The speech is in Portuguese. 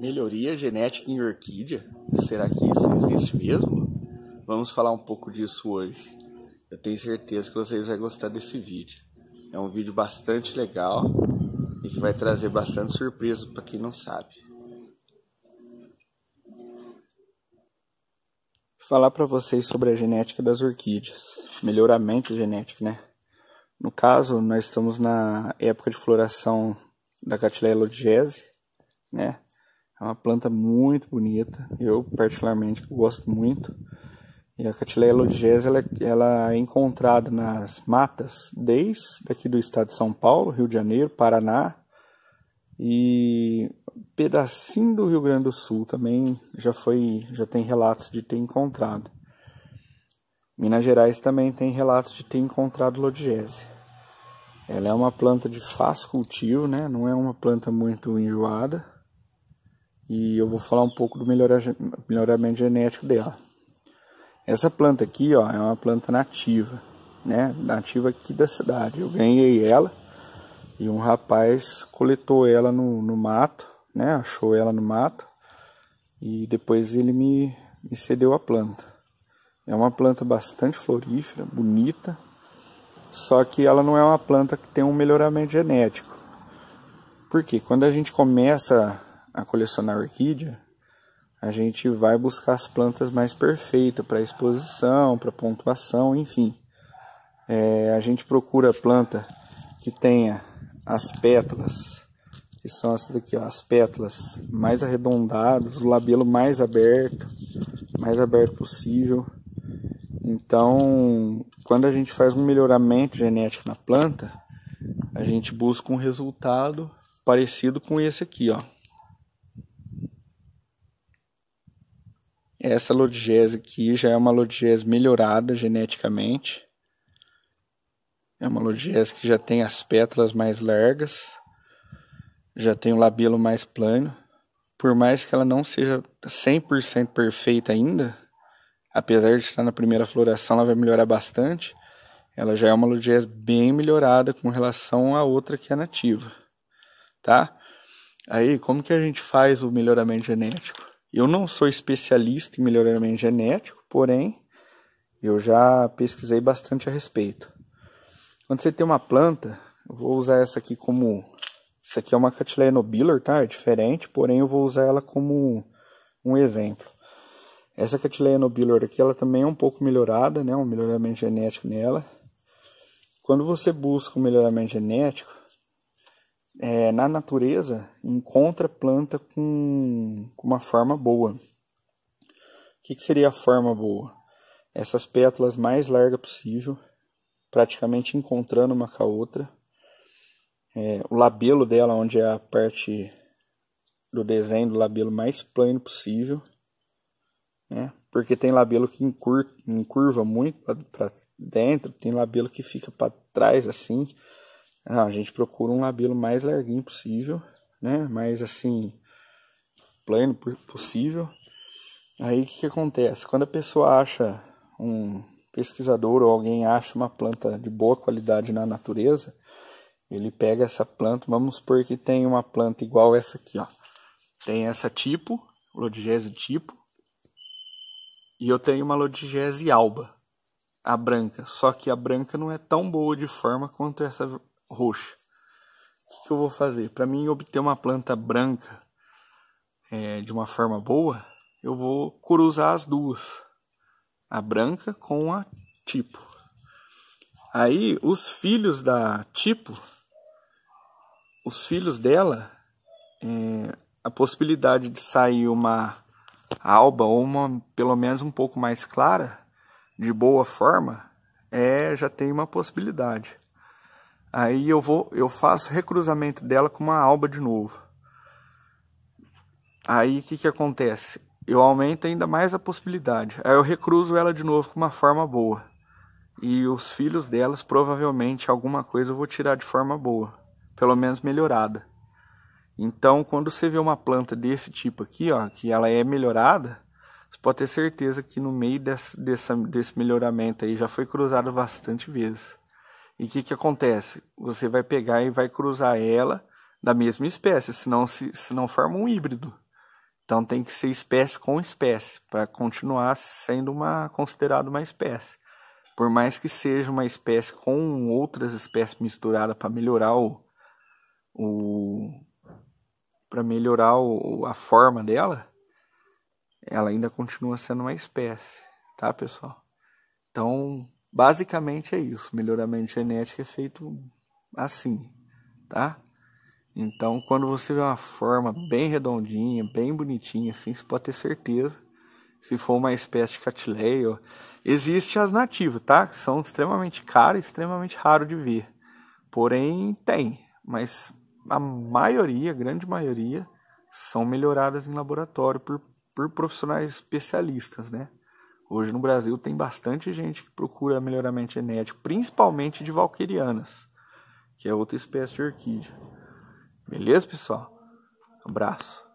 melhoria genética em orquídea? Será que isso existe mesmo? Vamos falar um pouco disso hoje. Eu tenho certeza que vocês vão gostar desse vídeo. É um vídeo bastante legal e que vai trazer bastante surpresa para quem não sabe. Falar para vocês sobre a genética das orquídeas, melhoramento genético, né? No caso, nós estamos na época de floração da Cattleya lodgese, né? É uma planta muito bonita, eu particularmente gosto muito. E a Catileia lodgesa ela, é, ela, é encontrada nas matas desde aqui do estado de São Paulo, Rio de Janeiro, Paraná e pedacinho do Rio Grande do Sul também já foi, já tem relatos de ter encontrado. Minas Gerais também tem relatos de ter encontrado lodgese. Ela é uma planta de fácil cultivo, né? Não é uma planta muito enjoada e eu vou falar um pouco do melhoramento genético dela. Essa planta aqui, ó, é uma planta nativa, né? Nativa aqui da cidade. Eu ganhei ela e um rapaz coletou ela no, no mato, né? Achou ela no mato e depois ele me, me cedeu a planta. É uma planta bastante florífera, bonita, só que ela não é uma planta que tem um melhoramento genético. Porque quando a gente começa a colecionar orquídea, a gente vai buscar as plantas mais perfeitas para exposição, para pontuação, enfim. É, a gente procura a planta que tenha as pétalas, que são essas daqui, ó, as pétalas mais arredondadas, o labelo mais aberto, mais aberto possível. Então, quando a gente faz um melhoramento genético na planta, a gente busca um resultado parecido com esse aqui, ó. Essa Lodgés aqui já é uma Lodgés melhorada geneticamente. É uma Lodgés que já tem as pétalas mais largas, já tem o labelo mais plano. Por mais que ela não seja 100% perfeita ainda, apesar de estar na primeira floração, ela vai melhorar bastante. Ela já é uma Lodgés bem melhorada com relação à outra que é nativa, tá? Aí, como que a gente faz o melhoramento genético? Eu não sou especialista em melhoramento genético, porém eu já pesquisei bastante a respeito. Quando você tem uma planta, eu vou usar essa aqui como. Isso aqui é uma Cattleya nobilar, tá? É diferente, porém eu vou usar ela como um exemplo. Essa Cattleya nobilar aqui, ela também é um pouco melhorada, né? Um melhoramento genético nela. Quando você busca um melhoramento genético, é, na natureza encontra planta com, com uma forma boa. O que, que seria a forma boa? Essas pétalas mais larga possível, praticamente encontrando uma com a outra. É, o labelo dela, onde é a parte do desenho do labelo mais plano possível, né? Porque tem labelo que encurva muito para dentro, tem labelo que fica para trás assim. Não, ah, a gente procura um labelo mais larguinho possível, né? Mais assim, plano possível. Aí o que, que acontece? Quando a pessoa acha um pesquisador ou alguém acha uma planta de boa qualidade na natureza, ele pega essa planta, vamos supor que tem uma planta igual essa aqui, ó. Tem essa tipo, lodigese tipo, e eu tenho uma lodigese alba, a branca. Só que a branca não é tão boa de forma quanto essa roxa. O que eu vou fazer? Para mim obter uma planta branca é, de uma forma boa, eu vou cruzar as duas. A branca com a tipo. Aí os filhos da tipo, os filhos dela, é, a possibilidade de sair uma alba ou uma pelo menos um pouco mais clara, de boa forma, é já tem uma possibilidade. Aí eu vou, eu faço recruzamento dela com uma alba de novo. Aí o que, que acontece? Eu aumento ainda mais a possibilidade. Aí eu recruzo ela de novo com uma forma boa. E os filhos delas, provavelmente, alguma coisa eu vou tirar de forma boa. Pelo menos melhorada. Então, quando você vê uma planta desse tipo aqui, ó, que ela é melhorada, você pode ter certeza que no meio desse, desse, desse melhoramento aí já foi cruzado bastante vezes. E o que, que acontece? Você vai pegar e vai cruzar ela da mesma espécie, senão, se, senão forma um híbrido. Então tem que ser espécie com espécie, para continuar sendo uma considerada uma espécie. Por mais que seja uma espécie com outras espécies misturadas para melhorar o, o para melhorar o, a forma dela, ela ainda continua sendo uma espécie, tá, pessoal? Então, Basicamente é isso. Melhoramento genético é feito assim, tá? Então, quando você vê uma forma bem redondinha, bem bonitinha, assim, você pode ter certeza. Se for uma espécie de catileia, existem as nativas, tá? Que são extremamente caras, extremamente raro de ver. Porém, tem. Mas a maioria, a grande maioria, são melhoradas em laboratório por, por profissionais especialistas, né? Hoje no Brasil tem bastante gente que procura melhoramento genético, principalmente de valquerianas, que é outra espécie de orquídea. Beleza, pessoal? Abraço.